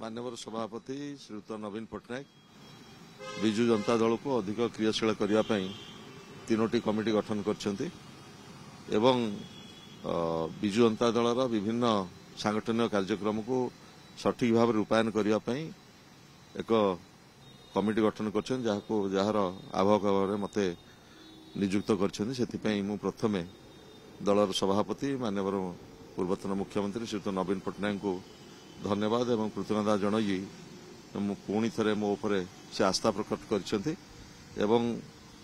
ମାନ୍ୟବର ସଭାପତି ଶ୍ରୀଯୁକ୍ତ ନବୀନ ପଟ୍ଟନାୟକ ବିଜୁ ଜନତା ଦଳକୁ ଅଧିକ କ୍ରିୟାଶୀଳ କରିବା ପାଇଁ ତିନୋଟି କମିଟି ଗଠନ କରିଛନ୍ତି ଏବଂ ବିଜୁ ଜନତା ଦଳର ବିଭିନ୍ନ ସାଂଗଠନିକ କାର୍ଯ୍ୟକ୍ରମକୁ ସଠିକ ଭାବରେ ରୂପାୟନ କରିବା ପାଇଁ ଏକ କମିଟି ଗଠନ କରିଛନ୍ତି ଯାହାକୁ ଯାହାର ଆବାହକ ଭାବରେ ମୋତେ ନିଯୁକ୍ତ କରିଛନ୍ତି ସେଥିପାଇଁ ମୁଁ ପ୍ରଥମେ ଦଳର ସଭାପତି ମାନ୍ୟବର ପୂର୍ବତନ ମୁଖ୍ୟମନ୍ତ୍ରୀ ଶ୍ରୀଯୁକ୍ତ ନବୀନ ପଟ୍ଟନାୟକଙ୍କୁ ଧନ୍ୟବାଦ ଏବଂ କୃତଜ୍ଞତା ଜଣାଇ ମୁଁ ପୁଣି ଥରେ ମୋ ଉପରେ ସେ ଆସ୍ଥା ପ୍ରକଟ କରିଛନ୍ତି ଏବଂ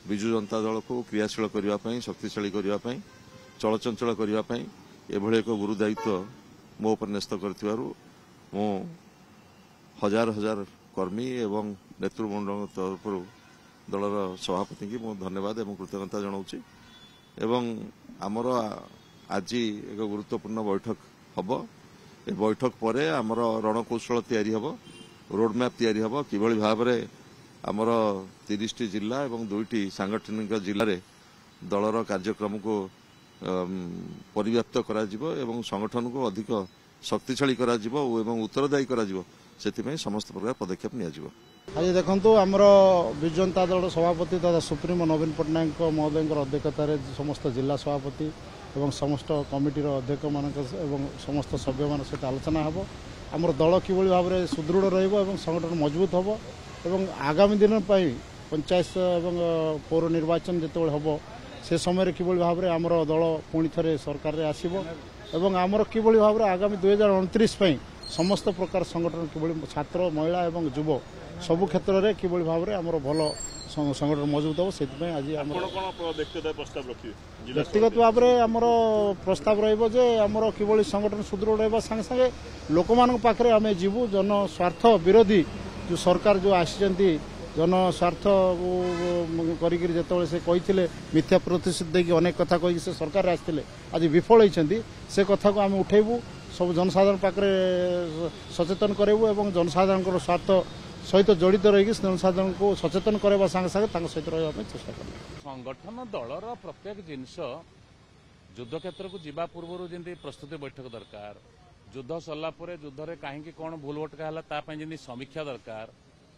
ବିଜୁ ଜନତା ଦଳକୁ କ୍ରିୟାଶୀଳ କରିବା ପାଇଁ ଶକ୍ତିଶାଳୀ କରିବା ପାଇଁ ଚଳଚଞ୍ଚଳ କରିବା ପାଇଁ ଏଭଳି ଏକ ଗୁରୁ ଦାୟିତ୍ୱ ମୋ ଉପରେ ନ୍ୟସ୍ତ କରିଥିବାରୁ ମୁଁ ହଜାର ହଜାର କର୍ମୀ ଏବଂ ନେତୃମଣ୍ଡଳଙ୍କ ତରଫରୁ ଦଳର ସଭାପତିଙ୍କୁ ମୁଁ ଧନ୍ୟବାଦ ଏବଂ କୃତଜ୍ଞତା ଜଣାଉଛି ଏବଂ ଆମର ଆଜି ଏକ ଗୁରୁତ୍ୱପୂର୍ଣ୍ଣ ବୈଠକ ହେବ ଏ ବୈଠକ ପରେ ଆମର ରଣକୌଶଳ ତିଆରି ହେବ ରୋଡ଼ମ୍ୟାପ୍ ତିଆରି ହେବ କିଭଳି ଭାବରେ ଆମର ତିରିଶଟି ଜିଲ୍ଲା ଏବଂ ଦୁଇଟି ସାଂଗଠନିକ ଜିଲ୍ଲାରେ ଦଳର କାର୍ଯ୍ୟକ୍ରମକୁ ପରିବ୍ୟାପ୍ତ କରାଯିବ ଏବଂ ସଂଗଠନକୁ ଅଧିକ ଶକ୍ତିଶାଳୀ କରାଯିବ ଏବଂ ଉତ୍ତରଦାୟୀ କରାଯିବ ସେଥିପାଇଁ ସମସ୍ତ ପ୍ରକାର ପଦକ୍ଷେପ ନିଆଯିବ ଆଜି ଦେଖନ୍ତୁ ଆମର ବିଜୁ ଜନତା ଦଳର ସଭାପତି ତଥା ସୁପ୍ରିମୋ ନବୀନ ପଟ୍ଟନାୟକଙ୍କ ମହୋଦୟଙ୍କର ଅଧ୍ୟକ୍ଷତାରେ ସମସ୍ତ ଜିଲ୍ଲା ସଭାପତି ଏବଂ ସମସ୍ତ କମିଟିର ଅଧ୍ୟକ୍ଷମାନଙ୍କ ଏବଂ ସମସ୍ତ ସଭ୍ୟମାନଙ୍କ ସହିତ ଆଲୋଚନା ହେବ ଆମର ଦଳ କିଭଳି ଭାବରେ ସୁଦୃଢ଼ ରହିବ ଏବଂ ସଂଗଠନ ମଜବୁତ ହେବ ଏବଂ ଆଗାମୀ ଦିନ ପାଇଁ ପଞ୍ଚାୟତ ଏବଂ ପୌର ନିର୍ବାଚନ ଯେତେବେଳେ ହେବ ସେ ସମୟରେ କିଭଳି ଭାବରେ ଆମର ଦଳ ପୁଣି ଥରେ ସରକାରରେ ଆସିବ ଏବଂ ଆମର କିଭଳି ଭାବରେ ଆଗାମୀ ଦୁଇ ହଜାର ଅଣତିରିଶ ପାଇଁ ସମସ୍ତ ପ୍ରକାର ସଂଗଠନ କିଭଳି ଛାତ୍ର ମହିଳା ଏବଂ ଯୁବ ସବୁ କ୍ଷେତ୍ରରେ କିଭଳି ଭାବରେ ଆମର ଭଲ ସଂଗଠନ ମଜବୁତ ହେବ ସେଥିପାଇଁ ଆଜି ଆମର ବ୍ୟକ୍ତିଗତ ଭାବରେ ଆମର ପ୍ରସ୍ତାବ ରହିବ ଯେ ଆମର କିଭଳି ସଂଗଠନ ସୁଦୃଢ଼ ହେବା ସାଙ୍ଗେ ସାଙ୍ଗେ ଲୋକମାନଙ୍କ ପାଖରେ ଆମେ ଯିବୁ ଜନସ୍ୱାର୍ଥ ବିରୋଧୀ ଯେଉଁ ସରକାର ଯେଉଁ ଆସିଛନ୍ତି ଜନସ୍ୱାର୍ଥକୁ କରିକିରି ଯେତେବେଳେ ସେ କହିଥିଲେ ମିଥ୍ୟା ପ୍ରତିଶ୍ରୁତି ଦେଇକି ଅନେକ କଥା କହିକି ସେ ସରକାରରେ ଆସିଥିଲେ ଆଜି ବିଫଳ ହୋଇଛନ୍ତି ସେ କଥାକୁ ଆମେ ଉଠାଇବୁ ସବୁ ଜନସାଧାରଣ ପାଖରେ ସଚେତନ କରାଇବୁ ଏବଂ ଜନସାଧାରଣଙ୍କର ସ୍ୱାର୍ଥ ସହିତ ଜଡ଼ିତ ରହିକି ଜନସାଧାରଣଙ୍କୁ ସଚେତନ କରାଇବା ସାଙ୍ଗେ ସାଙ୍ଗେ ତାଙ୍କ ସହିତ ରହିବା ପାଇଁ ଚେଷ୍ଟା କରିବୁ ସଂଗଠନ ଦଳର ପ୍ରତ୍ୟେକ ଜିନିଷ ଯୁଦ୍ଧକ୍ଷେତ୍ରକୁ ଯିବା ପୂର୍ବରୁ ଯେମିତି ପ୍ରସ୍ତୁତି ବୈଠକ ଦରକାର ଯୁଦ୍ଧ ସରିଲା ପରେ ଯୁଦ୍ଧରେ କାହିଁକି କ'ଣ ଭୁଲ ଭଟକା ହେଲା ତା ପାଇଁ ଯେମିତି ସମୀକ୍ଷା ଦରକାର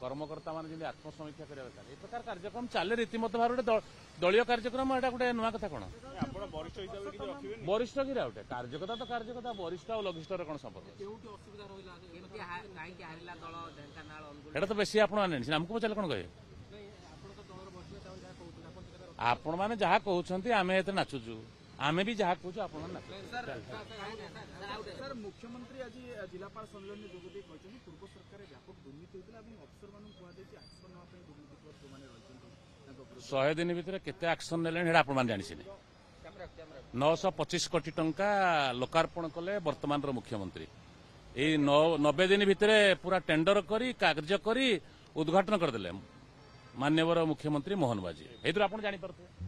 কর্মকর্তা মানে যদি আত্মসমীক্ষা করা দরকার এই প্রকার কার্যক্রম চলে রীতিমত ভাবে গোটে দলীয় কার্যক্রম এটা গোটে নয় কথা কোণ বরিষ্ঠ কিরা গোটে কার্যকর্তা তো কার্যকর্তা বরিষ্ঠ আর লঘিষ্ঠর কোণ সম্পর্ক এটা তো বেশি আপনার আনি আমাকে পচারে কোণ কে আপন মানে যা কৌঁচ আমি এতে নাচুছু आम्ही बी जा करू आपण ସାର୍ ମୁଖ୍ୟମନ୍ତ୍ରୀ ଆଜି ଜିଲ୍ଲାପାଳ ସମ୍ମିଳନୀରେ ଯୋଗ ଦେଇ କହିଛନ୍ତି ପୂର୍ବ ସରକାରରେ ବ୍ୟାପକ ଦୁର୍ନୀତି ହୋଇଥିଲା ଏବଂ ଅଫିସରମାନଙ୍କୁ କୁହାଯାଇଛି ଆକ୍ସନ ନେବା ପାଇଁ ଦୁର୍ନୀତିଗ୍ରସ୍ତ ଯେଉଁମାନେ ରହିଛନ୍ତି ତାଙ୍କ ବିରୁଦ୍ଧ ଶହେ ଦିନ ଭିତରେ କେତେ ଆକ୍ସନ ନେଲେଣି ସେଇଟା ଆପଣମାନେ ଜାଣିଛନ୍ତି ନଅଶହ ପଚିଶ କୋଟି ଟଙ୍କା ଲୋକାର୍ପଣ କଲେ ବର୍ତ୍ତମାନର ମୁଖ୍ୟମନ୍ତ୍ରୀ ଏଇ ନବେ ଦିନ ଭିତରେ ପୁରା ଟେଣ୍ଡର କରି କାର୍ଯ୍ୟ କରି ଉଦ୍ଘାଟନ କରିଦେଲେ ମାନ୍ୟବର ମୁଖ୍ୟମନ୍ତ୍ରୀ ମୋହନ ମାଝୀ ଏଥିରୁ ଆପଣ ଜାଣିପାରୁଥିବେ